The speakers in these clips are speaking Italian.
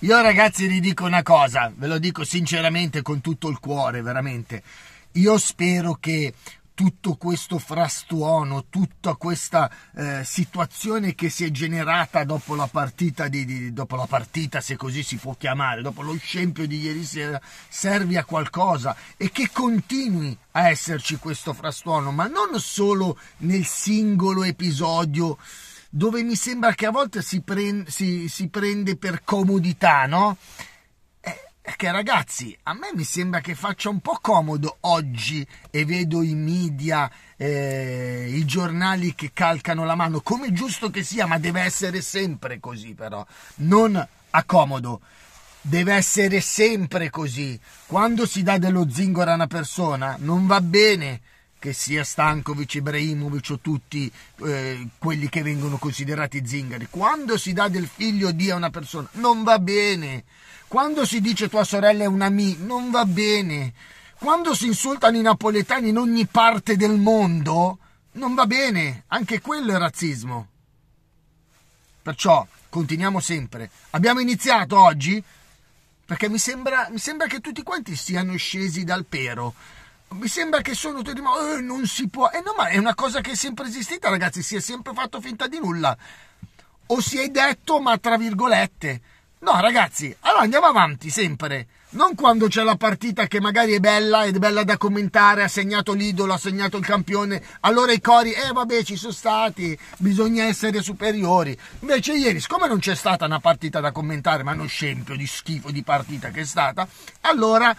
Io ragazzi vi dico una cosa, ve lo dico sinceramente con tutto il cuore, veramente. Io spero che tutto questo frastuono, tutta questa eh, situazione che si è generata dopo la, di, di, dopo la partita, se così si può chiamare, dopo lo scempio di ieri sera, servi a qualcosa e che continui a esserci questo frastuono, ma non solo nel singolo episodio dove mi sembra che a volte si, prende, si, si prende per comodità, no? Eh, che ragazzi, a me mi sembra che faccia un po' comodo oggi e vedo i media, eh, i giornali che calcano la mano, come giusto che sia, ma deve essere sempre così però, non a comodo. Deve essere sempre così. Quando si dà dello zingaro a una persona non va bene che sia Stankovic, Ibrahimovic o tutti eh, quelli che vengono considerati zingari, quando si dà del figlio di a una persona non va bene, quando si dice tua sorella è una mi non va bene, quando si insultano i napoletani in ogni parte del mondo non va bene, anche quello è razzismo. Perciò continuiamo sempre. Abbiamo iniziato oggi perché mi sembra, mi sembra che tutti quanti siano scesi dal pero mi sembra che sono tutti eh, non si può eh no ma è una cosa che è sempre esistita ragazzi si è sempre fatto finta di nulla o si è detto ma tra virgolette no ragazzi allora andiamo avanti sempre non quando c'è la partita che magari è bella ed è bella da commentare ha segnato l'idolo ha segnato il campione allora i cori eh vabbè ci sono stati bisogna essere superiori invece ieri siccome non c'è stata una partita da commentare ma uno scempio di schifo di partita che è stata allora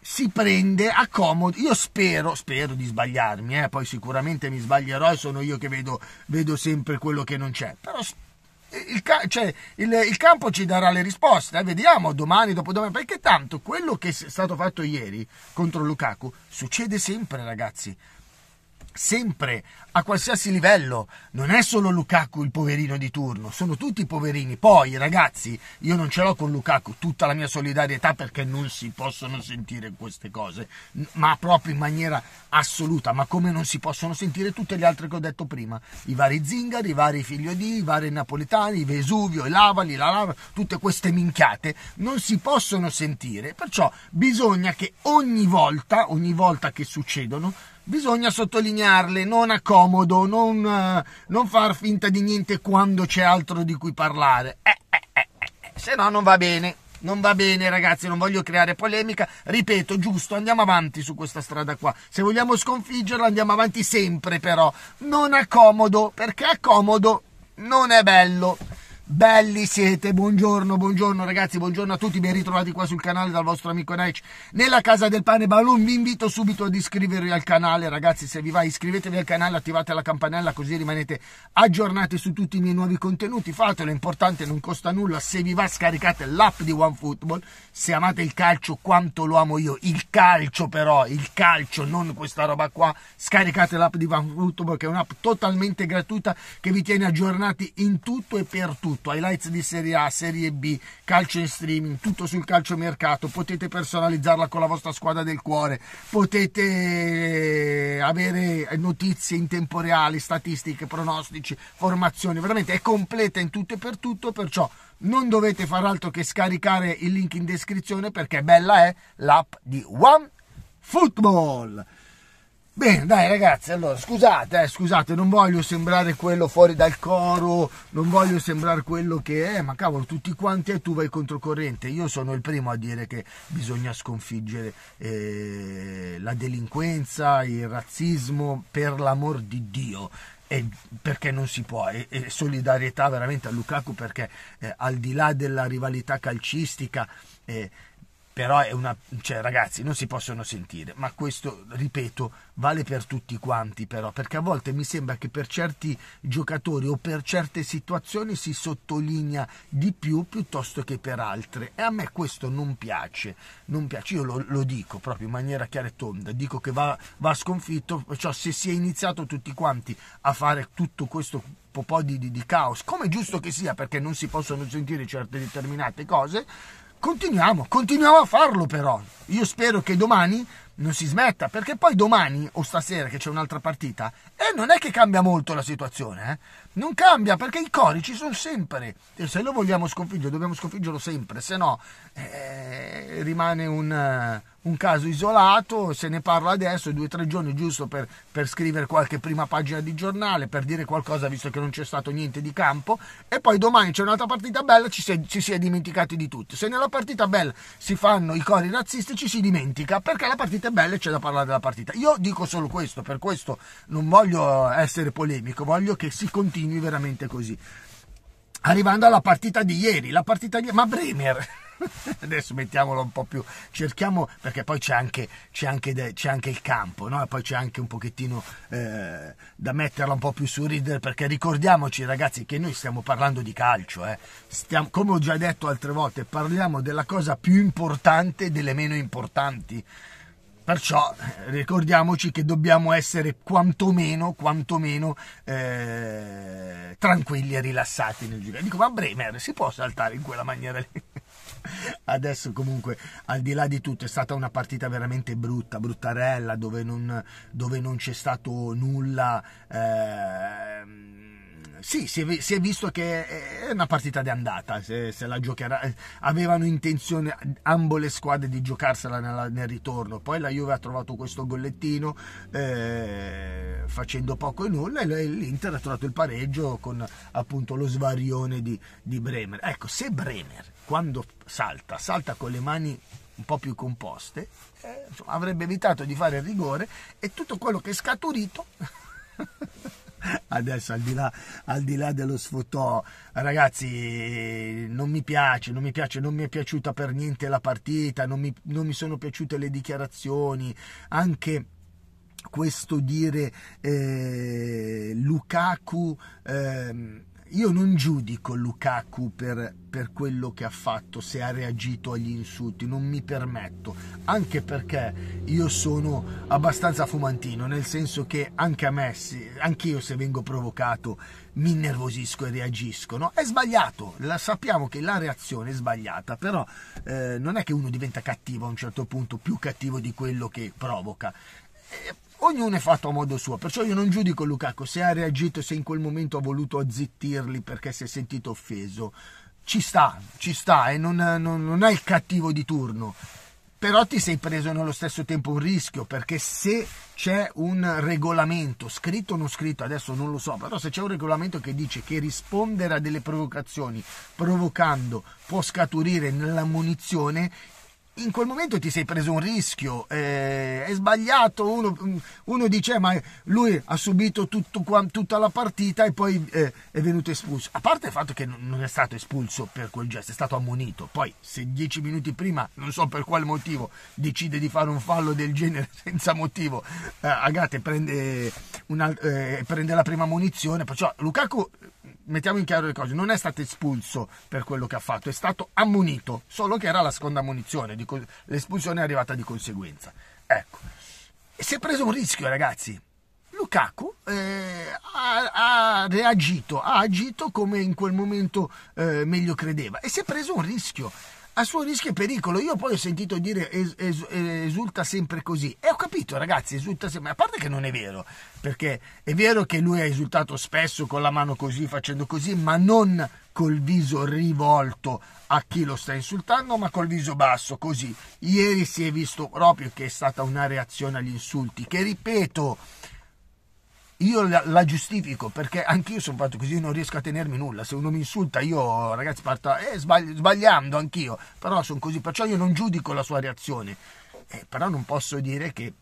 si prende a comodo. Io spero, spero di sbagliarmi, eh? poi sicuramente mi sbaglierò e sono io che vedo, vedo sempre quello che non c'è. Però il, cioè, il, il campo ci darà le risposte, eh? vediamo domani, dopodomani, perché tanto quello che è stato fatto ieri contro Lukaku succede sempre, ragazzi sempre a qualsiasi livello non è solo Lukaku il poverino di turno sono tutti i poverini poi ragazzi io non ce l'ho con Lukaku tutta la mia solidarietà perché non si possono sentire queste cose ma proprio in maniera assoluta ma come non si possono sentire tutte le altre che ho detto prima i vari zingari i vari figlio di i vari napoletani i Vesuvio i Lavali la Lava tutte queste minchiate non si possono sentire perciò bisogna che ogni volta ogni volta che succedono bisogna sottolinearle non a comodo, non, eh, non, far finta di niente quando c'è altro di cui parlare. Eh eh, eh, eh, eh, se no non va bene. Non va bene ragazzi, non voglio creare polemica, ripeto, giusto, andiamo avanti su questa strada qua. Se vogliamo sconfiggerla andiamo avanti sempre però, non a comodo, perché a comodo non è bello. Belli siete, buongiorno, buongiorno ragazzi, buongiorno a tutti, ben ritrovati qua sul canale dal vostro amico Nech nella casa del pane Balloon. Vi invito subito ad iscrivervi al canale, ragazzi, se vi va iscrivetevi al canale, attivate la campanella così rimanete aggiornati su tutti i miei nuovi contenuti. Fatelo, è importante, non costa nulla. Se vi va scaricate l'app di OneFootball, se amate il calcio quanto lo amo io, il calcio però, il calcio, non questa roba qua, scaricate l'app di OneFootball che è un'app totalmente gratuita che vi tiene aggiornati in tutto e per tutto tutto, highlights di Serie A, Serie B, calcio in streaming, tutto sul calciomercato, potete personalizzarla con la vostra squadra del cuore, potete eh, avere notizie in tempo reale, statistiche, pronostici, formazioni, veramente è completa in tutto e per tutto, perciò non dovete far altro che scaricare il link in descrizione perché bella è l'app di One Football. Bene, dai ragazzi, allora scusate, eh, scusate, non voglio sembrare quello fuori dal coro, non voglio sembrare quello che è, ma cavolo, tutti quanti e tu vai controcorrente. Io sono il primo a dire che bisogna sconfiggere eh, la delinquenza, il razzismo, per l'amor di Dio. E perché non si può e, solidarietà veramente a Lukaku perché eh, al di là della rivalità calcistica eh, però è una cioè ragazzi non si possono sentire ma questo ripeto vale per tutti quanti però perché a volte mi sembra che per certi giocatori o per certe situazioni si sottolinea di più piuttosto che per altre e a me questo non piace non piace io lo, lo dico proprio in maniera chiara e tonda dico che va, va sconfitto perciò cioè, se si è iniziato tutti quanti a fare tutto questo po' di, di, di caos come giusto che sia perché non si possono sentire certe determinate cose Continuiamo, continuiamo a farlo però. Io spero che domani non si smetta, perché poi domani o stasera che c'è un'altra partita, e eh, non è che cambia molto la situazione, eh? non cambia perché i cori ci sono sempre, e se lo vogliamo sconfiggere dobbiamo sconfiggerlo sempre, se no eh, rimane un, un caso isolato, se ne parla adesso, due o tre giorni giusto per, per, scrivere qualche prima pagina di giornale, per dire qualcosa visto che non c'è stato niente di campo e poi domani c'è un'altra partita bella, ci si, è, ci si è dimenticati di tutto. Se nella partita bella si fanno i cori razzisti ci si dimentica perché la partita è bella e c'è da parlare della partita. Io dico solo questo, per questo non voglio essere polemico, voglio che si continui veramente così. Arrivando alla partita di ieri, la partita di... ma Bremer... adesso mettiamolo un po' più, cerchiamo perché poi c'è anche, c'è anche, c'è anche il campo, no? poi c'è anche un pochettino eh, da metterla un po' più su ridere perché ricordiamoci ragazzi che noi stiamo parlando di calcio, eh. stiamo, come ho già detto altre volte, parliamo della cosa più importante delle meno importanti. Perciò ricordiamoci che dobbiamo essere quantomeno, quantomeno eh, tranquilli e rilassati nel giro. Dico, ma Bremer si può saltare in quella maniera lì? adesso comunque al di là di tutto è stata una partita veramente brutta bruttarella dove non, dove non c'è stato nulla eh, sì, si è, si è, visto che è una partita di andata, se, se, la giocherà, avevano intenzione ambo le squadre di giocarsela nella, nel ritorno, poi la Juve ha trovato questo gollettino eh, facendo poco e nulla e l'Inter ha trovato il pareggio con appunto lo svarione di, di Bremer. Ecco, se Bremer quando salta, salta con le mani un po' più composte, eh, insomma, avrebbe evitato di fare il rigore e tutto quello che è scaturito... adesso al di, là, al di là, dello sfottò ragazzi non mi piace non mi piace non mi è piaciuta per niente la partita non mi, non mi sono piaciute le dichiarazioni anche questo dire eh, Lukaku eh, io non giudico Lukaku per, per, quello che ha fatto, se ha reagito agli insulti, non mi permetto, anche perché io sono abbastanza fumantino, nel senso che anche a me, anche io se vengo provocato, mi innervosisco e reagisco, no? È sbagliato, la, sappiamo che la reazione è sbagliata, però eh, non è che uno diventa cattivo a un certo punto, più cattivo di quello che provoca eh, ognuno è fatto a modo suo, perciò io non giudico Lukaku se ha reagito, se in quel momento ha voluto azzittirli perché si è sentito offeso. Ci sta, ci sta e non, non, non è il cattivo di turno. Però ti sei preso nello stesso tempo un rischio, perché se c'è un regolamento, scritto o non scritto, adesso non lo so, però se c'è un regolamento che dice che rispondere a delle provocazioni provocando può scaturire nella munizione, in quel momento ti sei preso un rischio, eh, è sbagliato, uno, mm, uno, dice eh, ma lui ha subito tutto, tutta la partita e poi eh, è venuto espulso, a parte il fatto che non è stato espulso per quel gesto, è stato ammonito, poi se dieci minuti prima, non so per quale motivo, decide di fare un fallo del genere senza motivo, eh, Agate prende, eh, una, eh, prende la prima munizione, perciò Lukaku mettiamo in chiaro le cose, non è stato espulso per quello che ha fatto, è stato ammonito, solo che era la seconda ammonizione, l'espulsione è arrivata di conseguenza. Ecco, e si è preso un rischio ragazzi. Lukaku eh, ha, ha, reagito, ha agito come in quel momento eh, meglio credeva e si è preso un rischio a suo rischio e pericolo. Io poi ho sentito dire es, es, esulta sempre così e ho capito ragazzi, esulta sempre, a parte che non è vero, perché è vero che lui ha esultato spesso con la mano così, facendo così, ma non col viso rivolto a chi lo sta insultando, ma col viso basso, così. Ieri si è visto proprio che è stata una reazione agli insulti, che ripeto io la, la giustifico perché anch'io sono fatto così, io non riesco a tenermi nulla. Se uno mi insulta, io ragazzi parto eh, sbagli, sbagliando anch'io, però sono così, perciò io non giudico la sua reazione, eh, però non posso dire che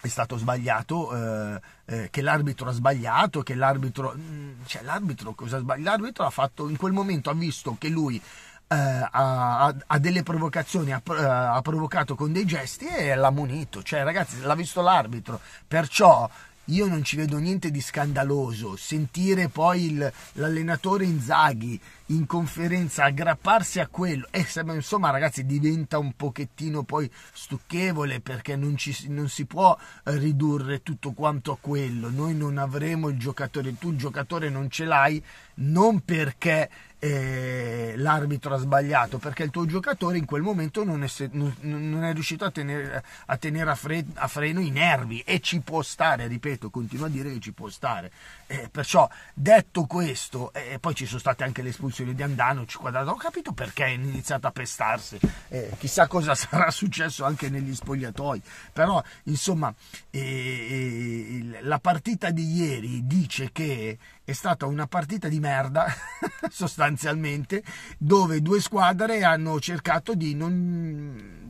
è stato sbagliato, eh, eh, che l'arbitro ha sbagliato, che l'arbitro... Mh, mm, cioè l'arbitro cosa sbaglia? L'arbitro ha fatto, in quel momento ha visto che lui eh, ha, ha, delle provocazioni, ha, eh, ha, provocato con dei gesti e l'ha munito. Cioè ragazzi, l'ha visto l'arbitro, perciò io non ci vedo niente di scandaloso. Sentire poi il, l'allenatore Inzaghi in conferenza aggrapparsi a quello, e eh, insomma, ragazzi, diventa un pochettino poi stucchevole perché non, ci, non si può eh, ridurre tutto quanto a quello. Noi non avremo il giocatore, tu il giocatore non ce l'hai non perché eh, l'arbitro ha sbagliato perché il tuo giocatore in quel momento non è, non è riuscito a tenere, a, tenere a, fre, a, freno i nervi e ci può stare, ripeto, continuo a dire che ci può stare. Eh, perciò detto questo, eh, e eh, poi ci sono state anche le espulsioni di Andano, ci quadrato, ho capito perché è iniziato a pestarsi, eh, chissà cosa sarà successo anche negli spogliatoi, però insomma eh, la partita di ieri dice che è stata una partita di merda sostanzialmente dove due squadre hanno cercato di non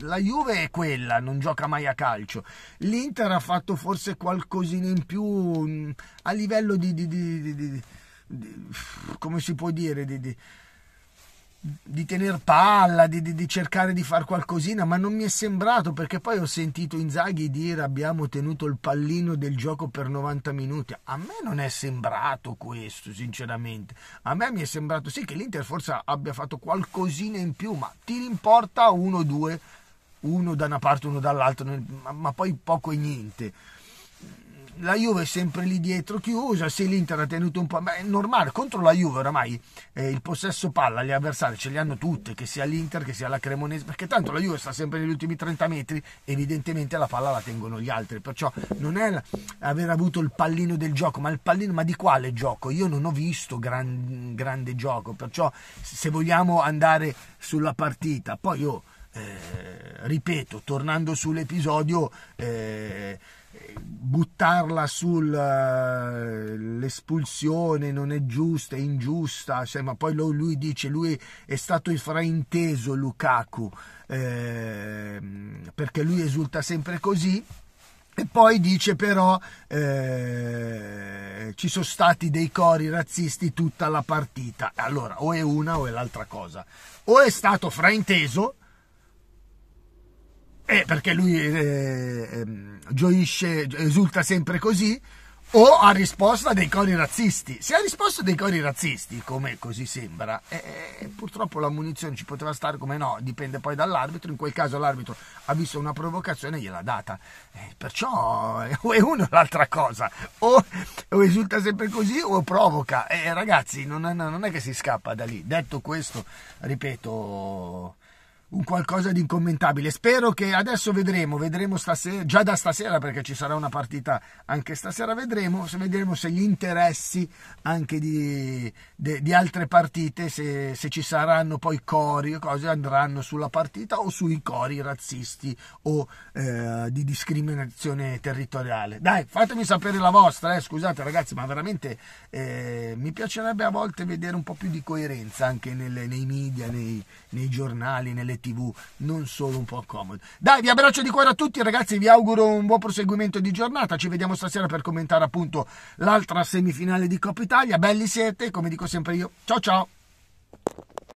la Juve è quella, non gioca mai a calcio. L'Inter ha fatto forse qualcosina in più mm, a livello di, di, di, di come si può dire, di, di tenere palla, di, di, di, cercare di fare qualcosina, ma non mi è sembrato perché poi ho sentito Inzaghi dire abbiamo tenuto il pallino del gioco per 90 minuti. A me non è sembrato questo, sinceramente. A me mi è sembrato sì che l'Inter forse abbia fatto qualcosina in più, ma ti in uno o due, uno da una parte, uno dall'altra, ma poi poco e niente la Juve è sempre lì dietro chiusa, se l'Inter ha tenuto un po', ma è normale, contro la Juve oramai eh, il possesso palla, gli avversari ce li hanno tutte, che sia l'Inter, che sia la Cremonese, perché tanto la Juve sta sempre negli ultimi 30 metri, evidentemente la palla la tengono gli altri, perciò non è aver avuto il pallino del gioco, ma il pallino, ma di quale gioco? Io non ho visto gran, grande gioco, perciò se vogliamo andare sulla partita, poi io... Eh, ripeto, tornando sull'episodio, eh, buttarla sull'espulsione eh, non è giusta, è ingiusta, cioè, ma poi lui dice lui è stato il frainteso Lukaku eh, perché lui esulta sempre così. E poi dice però eh, ci sono stati dei cori razzisti tutta la partita. Allora, o è una o è l'altra cosa. O è stato frainteso, eh, perché lui eh, ehm, gioisce, esulta sempre così, o ha risposto a dei cori razzisti. Se ha risposto a dei cori razzisti, come così sembra, eh, eh, purtroppo la munizione ci poteva stare come no, dipende poi dall'arbitro, in quel caso l'arbitro ha visto una provocazione e gliel'ha data. Eh, perciò o è uno o l'altra cosa, o, o, esulta sempre così o provoca. Eh, ragazzi, non è, non è che si scappa da lì. Detto questo, ripeto un qualcosa di incommentabile. Spero che adesso vedremo, vedremo stasera, già da stasera perché ci sarà una partita anche stasera, vedremo, se, vedremo se gli interessi anche di, de, di altre partite, se, se, ci saranno poi cori o cose andranno sulla partita o sui cori razzisti o eh, di discriminazione territoriale. Dai, fatemi sapere la vostra, eh. scusate ragazzi, ma veramente eh, mi piacerebbe a volte vedere un po' più di coerenza anche nelle, nei media, nei, nei giornali, nelle serie TV, non solo un po' comodo. Dai, vi abbraccio di cuore a tutti, ragazzi. Vi auguro un buon proseguimento di giornata. Ci vediamo stasera per commentare appunto l'altra semifinale di Coppa Italia. Belli siete, come dico sempre io. Ciao ciao.